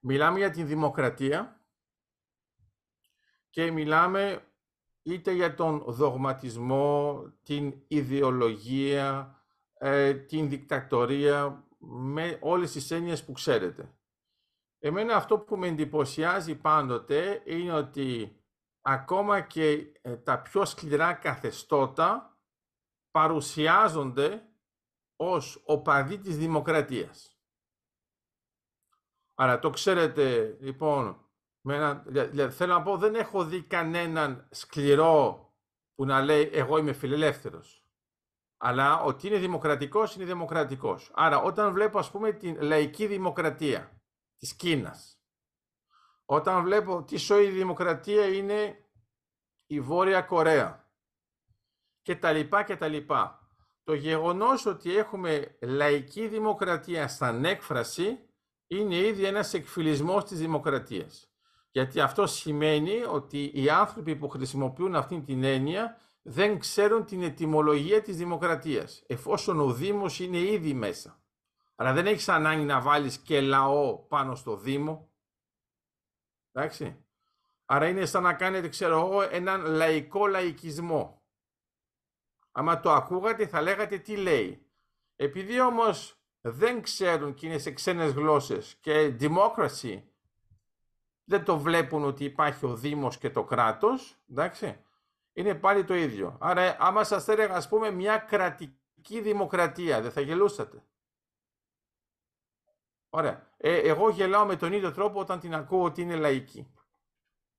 Μιλάμε για την δημοκρατία και μιλάμε είτε για τον δογματισμό, την ιδεολογία, ε, την δικτατορία, με όλες τις έννοιες που ξέρετε. Εμένα αυτό που με εντυπωσιάζει πάντοτε είναι ότι ακόμα και ε, τα πιο σκληρά καθεστώτα παρουσιάζονται ως οπαδοί της δημοκρατίας. Άρα το ξέρετε, λοιπόν, με ένα, θέλω να πω, δεν έχω δει κανέναν σκληρό που να λέει εγώ είμαι φιλελεύθερος. Αλλά ότι είναι δημοκρατικός, είναι δημοκρατικός. Άρα όταν βλέπω, ας πούμε, την λαϊκή δημοκρατία της Κίνας, όταν βλέπω τι σοή δημοκρατία είναι η Βόρεια Κορέα και τα λοιπά και τα λοιπά. Το γεγονός ότι έχουμε λαϊκή δημοκρατία σαν έκφραση είναι ήδη ένας εκφυλισμός της δημοκρατίας. Γιατί αυτό σημαίνει ότι οι άνθρωποι που χρησιμοποιούν αυτή την έννοια δεν ξέρουν την ετοιμολογία της δημοκρατίας, εφόσον ο Δήμος είναι ήδη μέσα. Αλλά δεν έχεις ανάγκη να βάλεις και λαό πάνω στο Δήμο. Εντάξει. Άρα είναι σαν να κάνετε, ξέρω εγώ, έναν λαϊκό λαϊκισμό. Άμα το ακούγατε θα λέγατε τι λέει. Επειδή όμως δεν ξέρουν και είναι σε ξένες γλώσσες και democracy δεν το βλέπουν ότι υπάρχει ο Δήμος και το κράτος, εντάξει, είναι πάλι το ίδιο. Άρα άμα σας έλεγα ας πούμε μια κρατική δημοκρατία, δεν θα γελούσατε. Ωραία. Ε, εγώ γελάω με τον ίδιο τρόπο όταν την ακούω ότι είναι λαϊκή.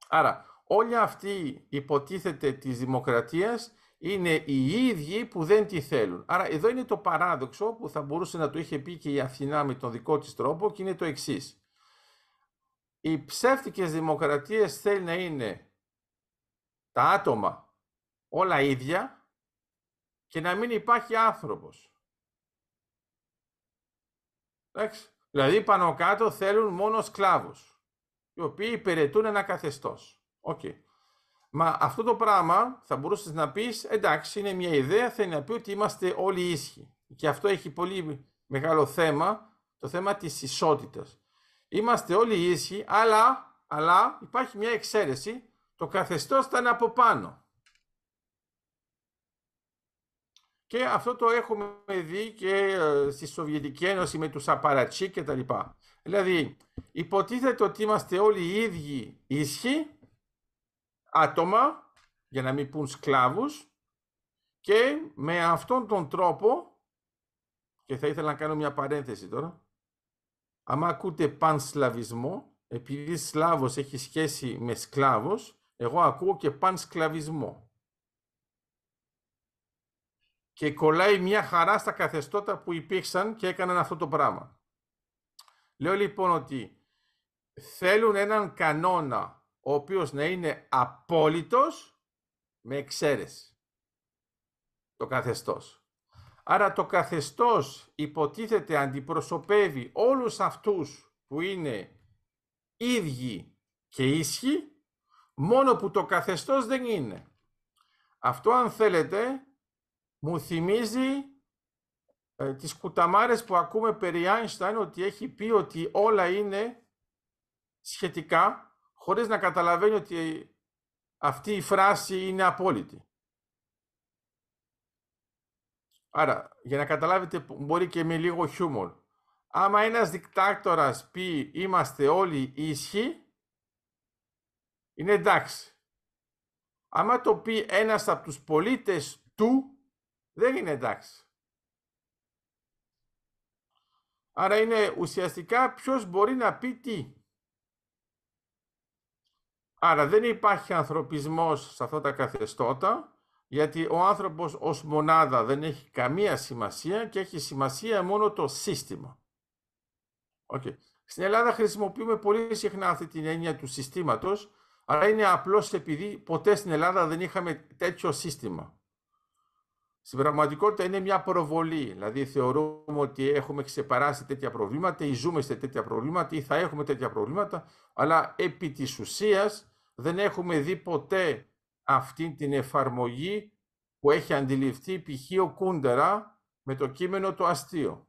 Άρα, όλη αυτή υποτίθεται της δημοκρατίας είναι οι ίδιοι που δεν τη θέλουν. Άρα εδώ είναι το παράδοξο που θα μπορούσε να το είχε πει και η Αθηνά με τον δικό της τρόπο και είναι το εξής. Οι ψεύτικες δημοκρατίες θέλουν να είναι τα άτομα όλα ίδια και να μην υπάρχει άνθρωπος. Δηλαδή πάνω κάτω θέλουν μόνο σκλάβους, οι οποίοι υπηρετούν ένα καθεστώς. Οκ. Okay. Μα αυτό το πράγμα θα μπορούσες να πεις, εντάξει, είναι μια ιδέα, θέλει να πει ότι είμαστε όλοι ίσχυοι. Και αυτό έχει πολύ μεγάλο θέμα, το θέμα της ισότητας. Είμαστε όλοι ίσχυοι, αλλά, αλλά υπάρχει μια εξαίρεση, το καθεστώς ήταν από πάνω. Και αυτό το έχουμε δει και ε, στη Σοβιετική Ένωση με τους απαρατσί και τα λοιπά. Δηλαδή, υποτίθεται ότι είμαστε όλοι οι ίδιοι άτομα, για να μην πούν σκλάβους, και με αυτόν τον τρόπο, και θα ήθελα να κάνω μια παρένθεση τώρα, άμα ακούτε πανσλαβισμό, επειδή σλάβος έχει σχέση με σκλάβος, εγώ ακούω και πανσκλαβισμό. Και κολλάει μια χαρά στα καθεστώτα που υπήρξαν και έκαναν αυτό το πράγμα. Λέω λοιπόν ότι θέλουν έναν κανόνα ο οποίος να είναι απόλυτος με εξαίρεση το καθεστώς. Άρα το καθεστώς υποτίθεται αντιπροσωπεύει όλους αυτούς που είναι ίδιοι και ίσχυοι, μόνο που το καθεστώς δεν είναι. Αυτό αν θέλετε μου θυμίζει ε, τις κουταμάρες που ακούμε περί Άινσταν, ότι έχει πει ότι όλα είναι σχετικά χωρίς να καταλαβαίνει ότι αυτή η φράση είναι απόλυτη. Άρα, για να καταλάβετε, μπορεί και με λίγο χιούμορ. Άμα ένας δικτάκτορας πει «Είμαστε όλοι ίσχυοι», είναι εντάξει. Άμα το πει ένας από τους πολίτες του, δεν είναι εντάξει. Άρα είναι ουσιαστικά ποιος μπορεί να πει τι. Άρα δεν υπάρχει ανθρωπισμός σε αυτά τα καθεστώτα, γιατί ο άνθρωπος ως μονάδα δεν έχει καμία σημασία και έχει σημασία μόνο το σύστημα. Okay. Στην Ελλάδα χρησιμοποιούμε πολύ συχνά αυτή την έννοια του συστήματος, αλλά είναι απλώς επειδή ποτέ στην Ελλάδα δεν είχαμε τέτοιο σύστημα. Στην πραγματικότητα είναι μια προβολή. Δηλαδή θεωρούμε ότι έχουμε ξεπεράσει τέτοια προβλήματα ή ζούμε σε τέτοια προβλήματα ή θα έχουμε τέτοια προβλήματα, αλλά επί της ουσίας δεν έχουμε δει ποτέ αυτή την εφαρμογή που έχει αντιληφθεί π.χ. ο Κούντερα με το κείμενο το αστείο.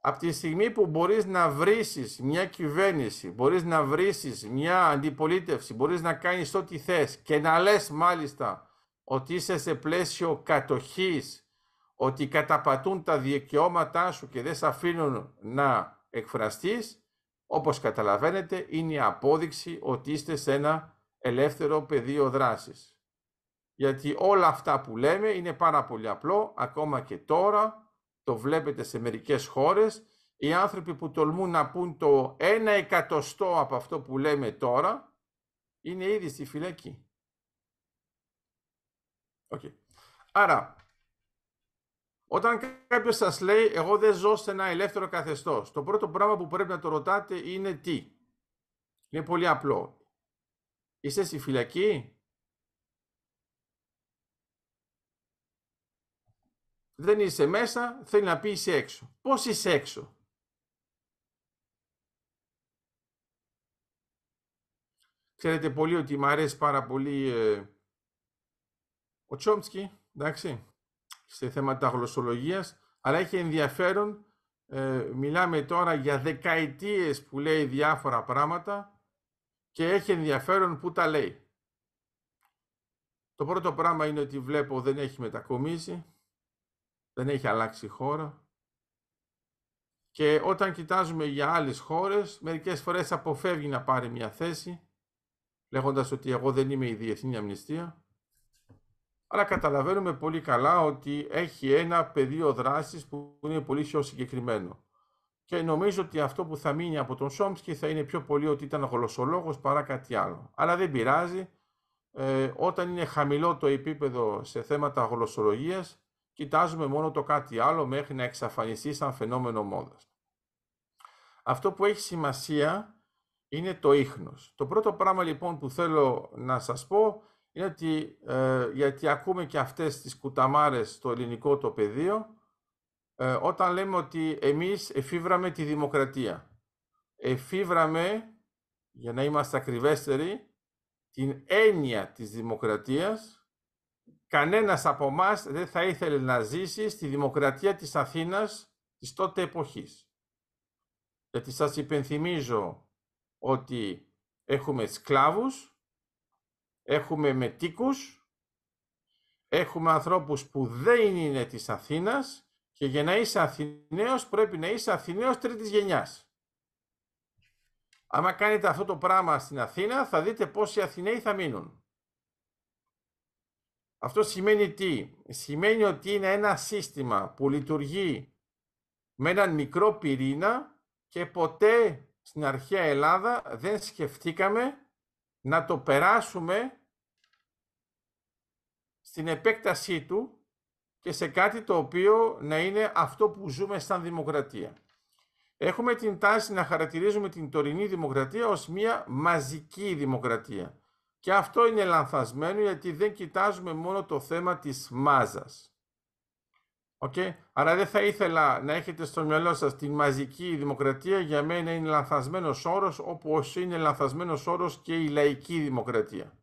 Από τη στιγμή που μπορείς να βρήσεις μια κυβέρνηση, μπορείς να βρήσεις μια αντιπολίτευση, μπορείς να κάνεις ό,τι θες και να λες μάλιστα ότι είσαι σε πλαίσιο κατοχής, ότι καταπατούν τα δικαιώματά σου και δεν σε αφήνουν να εκφραστείς, όπως καταλαβαίνετε είναι η απόδειξη ότι είστε σε ένα ελεύθερο πεδίο δράσης. Γιατί όλα αυτά που λέμε είναι πάρα πολύ απλό, ακόμα και τώρα το βλέπετε σε μερικές χώρες, οι άνθρωποι που τολμούν να πούν το 1 εκατοστό από αυτό που λέμε τώρα, είναι ήδη στη φυλακή. Okay. Άρα, όταν κάποιος σας λέει «εγώ δεν ζω σε ένα ελεύθερο καθεστώς», το πρώτο πράγμα που πρέπει να το ρωτάτε είναι τι. Είναι πολύ απλό. Είσαι στη φυλακή. Δεν είσαι μέσα, θέλει να πει είσαι έξω. Πώς είσαι έξω. Ξέρετε πολύ ότι μου αρέσει πάρα πολύ ε, ο Τσόμψκι, εντάξει, σε θέματα γλωσσολογίας, αλλά έχει ενδιαφέρον, ε, μιλάμε τώρα για δεκαετίες που λέει διάφορα πράγματα και έχει ενδιαφέρον που τα λέει. Το πρώτο πράγμα είναι ότι βλέπω δεν έχει μετακομίσει, δεν έχει αλλάξει χώρα και όταν κοιτάζουμε για άλλες χώρες, μερικές φορές αποφεύγει να πάρει μια θέση, λέγοντας ότι εγώ δεν είμαι η διεθνή αμνηστία, αλλά καταλαβαίνουμε πολύ καλά ότι έχει ένα πεδίο δράσης που είναι πολύ πιο συγκεκριμένο. Και νομίζω ότι αυτό που θα μείνει από τον Σόμσκι θα είναι πιο πολύ ότι ήταν γλωσσολόγος παρά κάτι άλλο. Αλλά δεν πειράζει, ε, όταν είναι χαμηλό το επίπεδο σε θέματα γλωσσολογίας, κοιτάζουμε μόνο το κάτι άλλο μέχρι να εξαφανιστεί σαν φαινόμενο μόδας. Αυτό που έχει σημασία είναι το ίχνος. Το πρώτο πράγμα λοιπόν που θέλω να σας πω είναι ότι γιατί ακούμε και αυτές τις κουταμάρες στο ελληνικό το πεδίο ε, όταν λέμε ότι εμείς εφήβραμε τη δημοκρατία. Εφήβραμε, για να είμαστε ακριβέστεροι, την έννοια της δημοκρατίας. Κανένας από εμάς δεν θα ήθελε να ζήσει στη δημοκρατία της Αθήνας της τότε εποχής. Γιατί σας υπενθυμίζω ότι έχουμε σκλάβους, Έχουμε μετίκους, έχουμε ανθρώπους που δεν είναι της Αθήνας και για να είσαι Αθηναίος πρέπει να είσαι Αθηναίος τρίτης γενιάς. Άμα κάνετε αυτό το πράγμα στην Αθήνα θα δείτε πόσοι Αθηναίοι θα μείνουν. Αυτό σημαίνει τι. Σημαίνει ότι είναι ένα σύστημα που λειτουργεί με έναν μικρό πυρήνα και ποτέ στην αρχαία Ελλάδα δεν σκεφτήκαμε να το περάσουμε στην επέκτασή του και σε κάτι το οποίο να είναι αυτό που ζούμε σαν δημοκρατία. Έχουμε την τάση να χαρακτηρίζουμε την τωρινή δημοκρατία ως μια μαζική δημοκρατία. Και αυτό είναι λανθασμένο γιατί δεν κοιτάζουμε μόνο το θέμα της μάζας. Άρα δεν θα ήθελα να έχετε στο μυαλό σας την μαζική δημοκρατία. Για μένα είναι λανθασμένος όρος, όπως είναι λανθασμένος όρος και η λαϊκή δημοκρατία.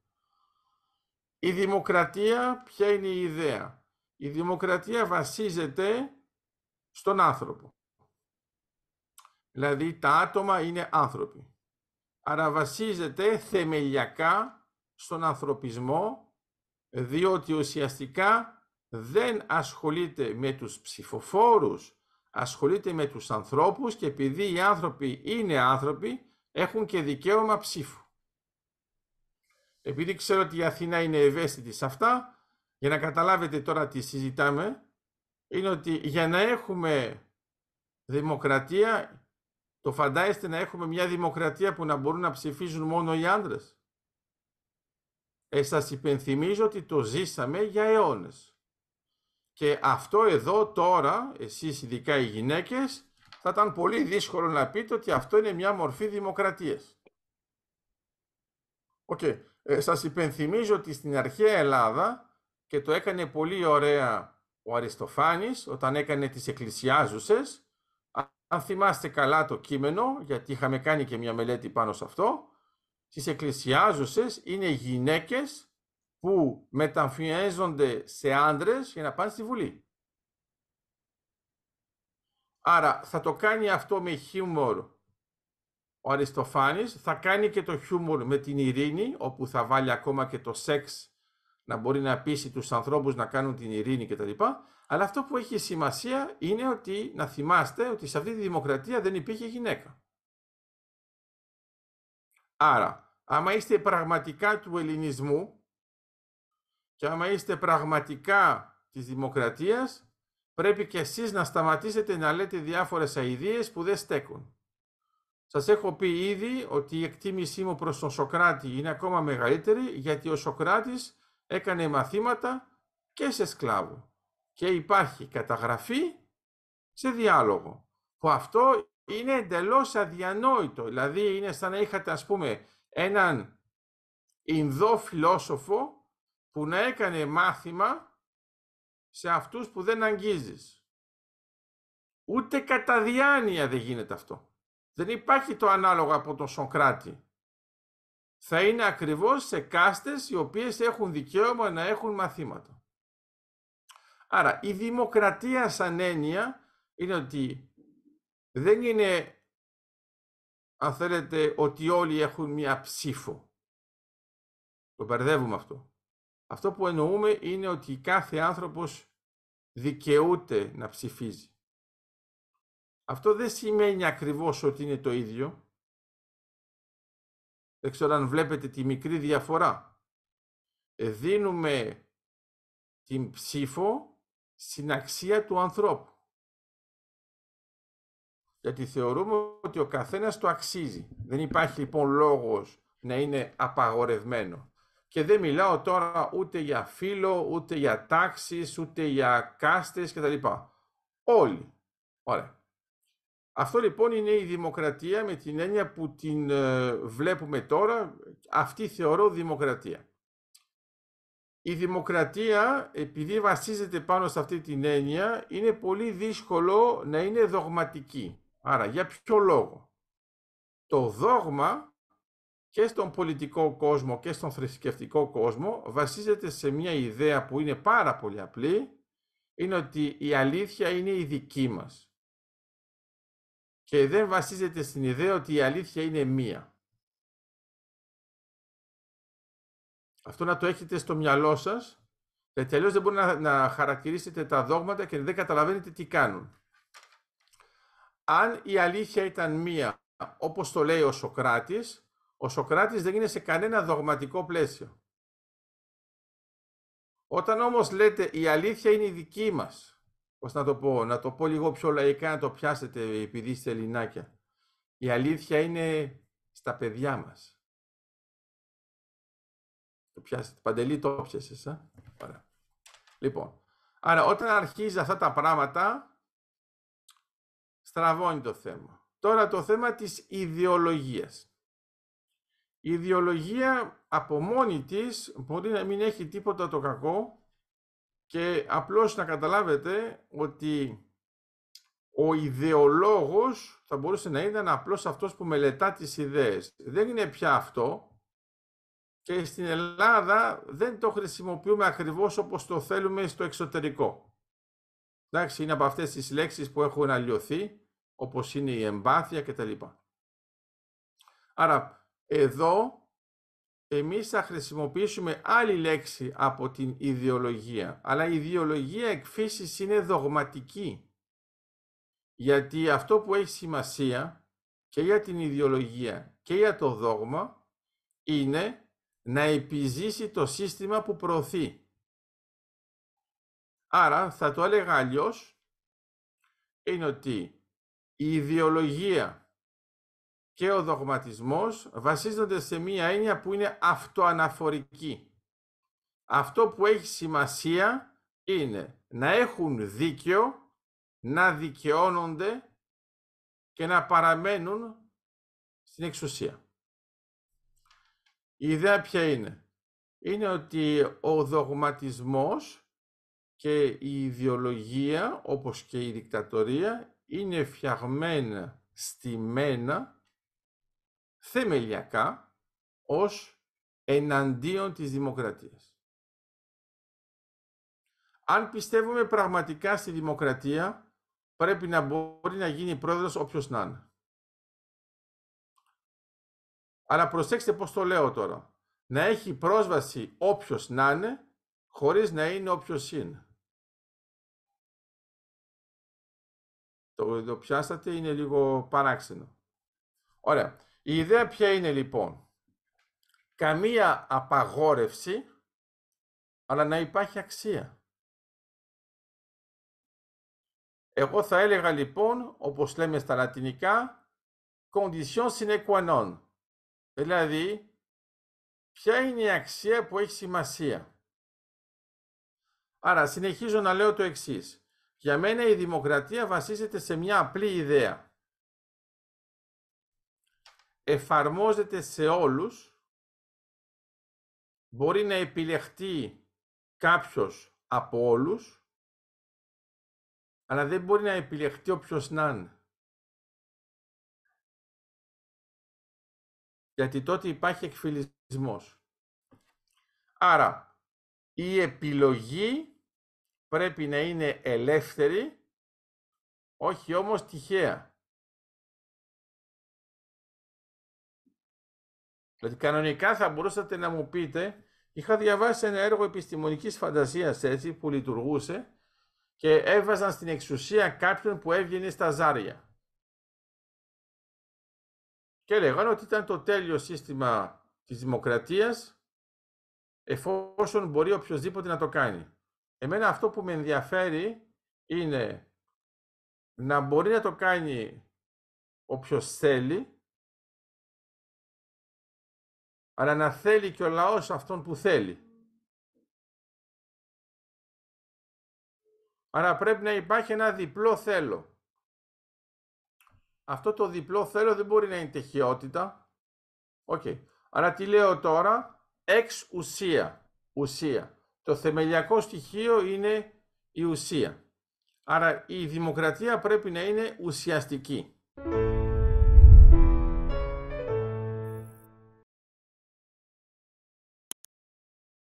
Η δημοκρατία, ποια είναι η ιδέα. Η δημοκρατία βασίζεται στον άνθρωπο. Δηλαδή τα άτομα είναι άνθρωποι. Άρα βασίζεται θεμελιακά στον ανθρωπισμό, διότι ουσιαστικά δεν ασχολείται με τους ψηφοφόρους, ασχολείται με τους ανθρώπους και επειδή οι άνθρωποι είναι άνθρωποι, έχουν και δικαίωμα ψήφου. Επειδή ξέρω ότι η Αθήνα είναι ευαίσθητη σε αυτά, για να καταλάβετε τώρα τι συζητάμε, είναι ότι για να έχουμε δημοκρατία, το φαντάζεστε να έχουμε μια δημοκρατία που να μπορούν να ψηφίζουν μόνο οι άντρες. Ε, σας υπενθυμίζω ότι το ζήσαμε για αιώνες. Και αυτό εδώ τώρα, εσείς ειδικά οι γυναίκες, θα ήταν πολύ δύσκολο να πείτε ότι αυτό είναι μια μορφή δημοκρατίας. Οκ. Okay. Ε, σας υπενθυμίζω ότι στην αρχαία Ελλάδα, και το έκανε πολύ ωραία ο Αριστοφάνης, όταν έκανε τις εκκλησιάζουσες, αν θυμάστε καλά το κείμενο, γιατί είχαμε κάνει και μια μελέτη πάνω σε αυτό, στις εκκλησιάζουσες είναι γυναίκες που μεταμφιέζονται σε άντρες για να πάνε στη Βουλή. Άρα θα το κάνει αυτό με χιούμορ ο Αριστοφάνης, θα κάνει και το χιούμορ με την ειρήνη, όπου θα βάλει ακόμα και το σεξ να μπορεί να πείσει τους ανθρώπους να κάνουν την ειρήνη κτλ. Αλλά αυτό που έχει σημασία είναι ότι να θυμάστε ότι σε αυτή τη δημοκρατία δεν υπήρχε γυναίκα. Άρα, άμα είστε πραγματικά του ελληνισμού, και άμα είστε πραγματικά της δημοκρατίας, πρέπει και εσείς να σταματήσετε να λέτε διάφορες αηδίες που δεν στέκουν. Σας έχω πει ήδη ότι η εκτίμησή μου προς τον Σοκράτη είναι ακόμα μεγαλύτερη, γιατί ο Σοκράτης έκανε μαθήματα και σε σκλάβο. Και υπάρχει καταγραφή σε διάλογο, που αυτό είναι εντελώς αδιανόητο. Δηλαδή είναι σαν να είχατε, ας πούμε, έναν Ινδό φιλόσοφο που να έκανε μάθημα σε αυτούς που δεν αγγίζεις. Ούτε κατά διάνοια δεν γίνεται αυτό. Δεν υπάρχει το ανάλογο από τον Σοκράτη. Θα είναι ακριβώς σε κάστες οι οποίες έχουν δικαίωμα να έχουν μαθήματα. Άρα η δημοκρατία σαν έννοια είναι ότι δεν είναι αν θέλετε ότι όλοι έχουν μία ψήφο. Το μπερδεύουμε αυτό. Αυτό που εννοούμε είναι ότι κάθε άνθρωπος δικαιούται να ψηφίζει. Αυτό δεν σημαίνει ακριβώς ότι είναι το ίδιο. Δεν ξέρω αν βλέπετε τη μικρή διαφορά. Ε, δίνουμε την ψήφο στην αξία του ανθρώπου. Γιατί θεωρούμε ότι ο καθένας το αξίζει. Δεν υπάρχει λοιπόν λόγος να είναι απαγορευμένο. Και δεν μιλάω τώρα ούτε για φίλο, ούτε για τάξεις, ούτε για κάστες κτλ. Όλοι. Ωραία. Αυτό λοιπόν είναι η δημοκρατία με την έννοια που την ε, βλέπουμε τώρα. Αυτή θεωρώ δημοκρατία. Η δημοκρατία, επειδή βασίζεται πάνω σε αυτή την έννοια, είναι πολύ δύσκολο να είναι δογματική. Άρα, για ποιο λόγο. Το δόγμα και στον πολιτικό κόσμο και στον θρησκευτικό κόσμο βασίζεται σε μια ιδέα που είναι πάρα πολύ απλή, είναι ότι η αλήθεια είναι η δική μας. Και δεν βασίζεται στην ιδέα ότι η αλήθεια είναι μία. Αυτό να το έχετε στο μυαλό σας, γιατί αλλιώς δεν μπορεί να, να χαρακτηρίσετε τα δόγματα και δεν καταλαβαίνετε τι κάνουν. Αν η αλήθεια ήταν μία, όπως το λέει ο Σοκράτης, ο Σοκράτης δεν είναι σε κανένα δογματικό πλαίσιο. Όταν όμως λέτε η αλήθεια είναι η δική μας, πώς να το πω, να το πω λίγο πιο λαϊκά, να το πιάσετε επειδή είστε Ελληνάκια. Η αλήθεια είναι στα παιδιά μας. Το πιάσετε. Παντελή το πιάσες, α. Λοιπόν, άρα όταν αρχίζει αυτά τα πράγματα, στραβώνει το θέμα. Τώρα το θέμα της ιδεολογίας. Η ιδεολογία από μόνη της μπορεί να μην έχει τίποτα το κακό και απλώς να καταλάβετε ότι ο ιδεολόγος θα μπορούσε να ήταν απλώς αυτός που μελετά τις ιδέες. Δεν είναι πια αυτό και στην Ελλάδα δεν το χρησιμοποιούμε ακριβώς όπως το θέλουμε στο εξωτερικό. Εντάξει, είναι από αυτές τις λέξεις που έχουν αλλοιωθεί, όπως είναι η εμπάθεια κτλ. Άρα εδώ εμείς θα χρησιμοποιήσουμε άλλη λέξη από την ιδεολογία. Αλλά η ιδεολογία εκφύσης είναι δογματική. Γιατί αυτό που έχει σημασία και για την ιδεολογία και για το δόγμα είναι να επιζήσει το σύστημα που προωθεί. Άρα θα το έλεγα αλλιώς είναι ότι η ιδεολογία και ο δογματισμός βασίζονται σε μία έννοια που είναι αυτοαναφορική. Αυτό που έχει σημασία είναι να έχουν δίκιο, να δικαιώνονται και να παραμένουν στην εξουσία. Η ιδέα ποια είναι. Είναι ότι ο δογματισμός και η ιδεολογία, όπως και η δικτατορία, είναι φτιαγμένα, μένα θεμελιακά ως εναντίον της δημοκρατίας. Αν πιστεύουμε πραγματικά στη δημοκρατία, πρέπει να μπορεί να γίνει πρόεδρος όποιος να είναι. Αλλά προσέξτε πώς το λέω τώρα. Να έχει πρόσβαση όποιος να είναι, χωρίς να είναι όποιος είναι. Το, το πιάσατε, είναι λίγο παράξενο. Ωραία. Η ιδέα ποια είναι λοιπόν. Καμία απαγόρευση, αλλά να υπάρχει αξία. Εγώ θα έλεγα λοιπόν, όπως λέμε στα λατινικά, condition sine qua non. Δηλαδή, ποια είναι η αξία που έχει σημασία. Άρα, συνεχίζω να λέω το εξής. Για μένα η δημοκρατία βασίζεται σε μια απλή ιδέα εφαρμόζεται σε όλους, μπορεί να επιλεχτεί κάποιος από όλους, αλλά δεν μπορεί να επιλεχτεί όποιος να είναι. Γιατί τότε υπάρχει εκφυλισμός. Άρα, η επιλογή πρέπει να είναι ελεύθερη, όχι όμως τυχαία. Δηλαδή κανονικά θα μπορούσατε να μου πείτε, είχα διαβάσει ένα έργο επιστημονικής φαντασίας έτσι που λειτουργούσε και έβαζαν στην εξουσία κάποιον που έβγαινε στα ζάρια. Και έλεγαν ότι ήταν το τέλειο σύστημα της δημοκρατίας εφόσον μπορεί οποιοδήποτε να το κάνει. Εμένα αυτό που με ενδιαφέρει είναι να μπορεί να το κάνει όποιος θέλει αλλά να θέλει και ο λαός αυτόν που θέλει. Άρα πρέπει να υπάρχει ένα διπλό θέλω. Αυτό το διπλό θέλω δεν μπορεί να είναι τυχιότητα. Οκ. Άρα τι λέω τώρα, εξ ουσία, ουσία. Το θεμελιακό στοιχείο είναι η ουσία. Άρα η δημοκρατία πρέπει να είναι ουσιαστική.